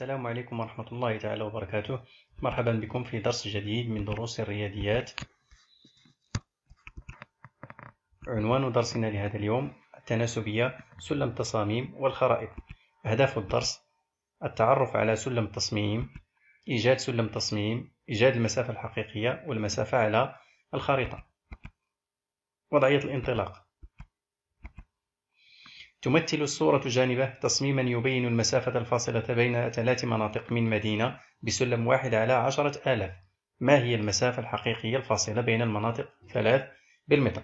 السلام عليكم ورحمة الله تعالى وبركاته مرحبا بكم في درس جديد من دروس الرياضيات عنوان درسنا لهذا اليوم التناسبية سلم التصاميم والخرائط أهداف الدرس التعرف على سلم التصميم إيجاد سلم التصميم إيجاد المسافة الحقيقية والمسافة على الخريطة وضعية الانطلاق تمثل الصورة جانبه تصميما يبين المسافة الفاصلة بين ثلاث مناطق من مدينة بسلم واحد على عشرة آلاف ما هي المسافة الحقيقية الفاصلة بين المناطق ثلاث بالمتر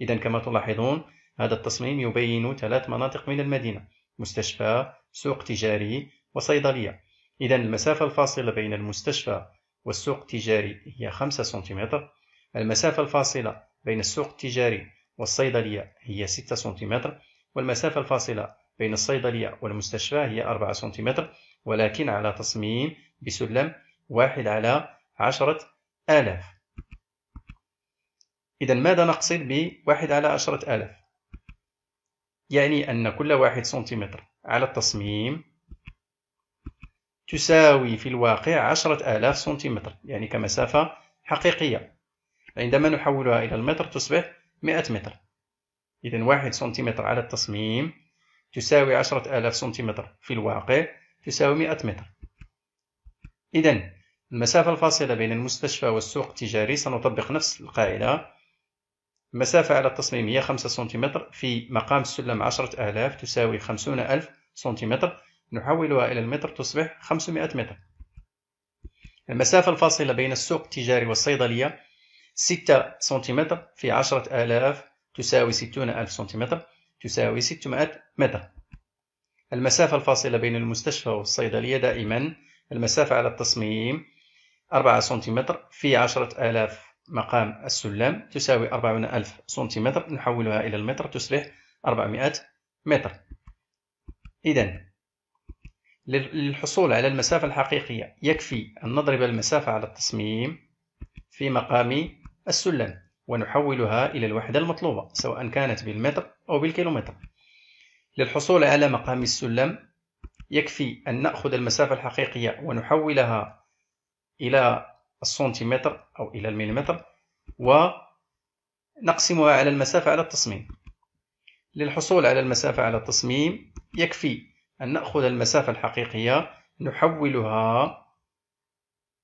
إذا كما تلاحظون هذا التصميم يبين ثلاث مناطق من المدينة مستشفى سوق تجاري وصيدلية إذا المسافة الفاصلة بين المستشفى والسوق التجاري هي خمسة سنتيمتر المسافة الفاصلة بين السوق التجاري والصيدلية هي ستة سنتيمتر والمسافة الفاصلة بين الصيدلية والمستشفى هي 4 سنتيمتر ولكن على تصميم بسلم واحد على عشرة آلاف إذا ماذا نقصد بواحد على عشرة آلاف؟ يعني أن كل واحد سنتيمتر على التصميم تساوي في الواقع عشرة آلاف سنتيمتر يعني كمسافة حقيقية عندما نحولها إلى المتر تصبح مئة متر إذا واحد سنتيمتر على التصميم تساوي عشرة آلاف سنتيمتر في الواقع تساوي مئة متر إذا المسافة الفاصلة بين المستشفى والسوق التجاري سنطبق نفس القاعدة المسافة على التصميم هي خمسة سنتيمتر في مقام السلم عشرة آلاف تساوي خمسون ألف سنتيمتر نحولها إلى المتر تصبح خمسمائة متر المسافة الفاصلة بين السوق التجاري والصيدلية ستة سنتيمتر في عشرة آلاف تساوي 60 ألف سنتيمتر تساوي 600 متر المسافة الفاصلة بين المستشفى والصيدلية دائما المسافة على التصميم 4 سنتيمتر في 10 آلاف مقام السلم تساوي 40 ألف سنتيمتر نحولها إلى المتر تصبح 400 متر إذا للحصول على المسافة الحقيقية يكفي أن نضرب المسافة على التصميم في مقام السلم ونحولها إلى الوحدة المطلوبة سواء كانت بالمتر أو بالكيلومتر للحصول على مقام السلم يكفي أن نأخذ المسافة الحقيقية ونحولها إلى السنتيمتر أو إلى المليمتر ونقسمها على المسافة على التصميم للحصول على المسافة على التصميم يكفي أن نأخذ المسافة الحقيقية نحولها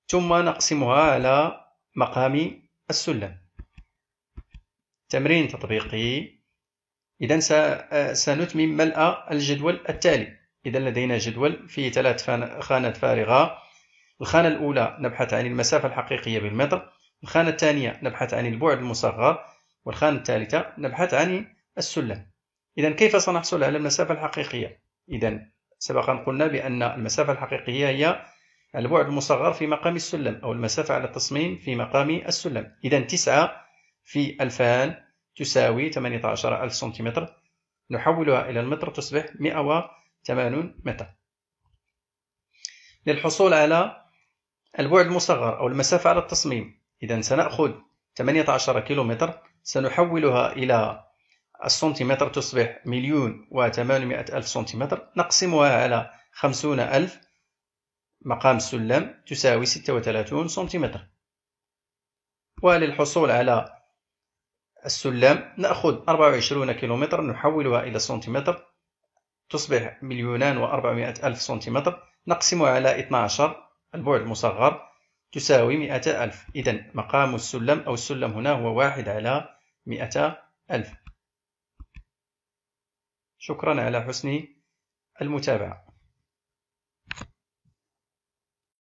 ثم نقسمها على مقام السلم تمرين تطبيقي إذا آه، سنتمم ملء الجدول التالي إذا لدينا جدول فيه ثلاث خانات فارغة الخانة الأولى نبحث عن المسافة الحقيقية بالمتر الخانة الثانية نبحث عن البعد المصغر والخانة الثالثة نبحث عن السلم إذا كيف سنحصل على المسافة الحقيقية؟ إذا سبقا قلنا بأن المسافة الحقيقية هي البعد المصغر في مقام السلم أو المسافة على التصميم في مقام السلم إذا تسعة في الفان تساوي 18000 سنتيمتر نحولها إلى المتر تصبح 108 متر للحصول على البعد المصغر أو المسافة على التصميم إذا سنأخذ 18 كيلومتر سنحولها إلى السنتيمتر تصبح مليون و ألف سنتيمتر نقسمها على خمسون ألف مقام السلم تساوي ستة وثلاثون سنتيمتر وللحصول على السلم نأخذ 24 كيلومتر نحولها إلى سنتيمتر تصبح مليونان و ألف سنتيمتر نقسمها على 12 البعد المصغر تساوي 200 ألف إذا مقام السلم أو السلم هنا هو واحد على 200 ألف شكرا على حسن المتابعة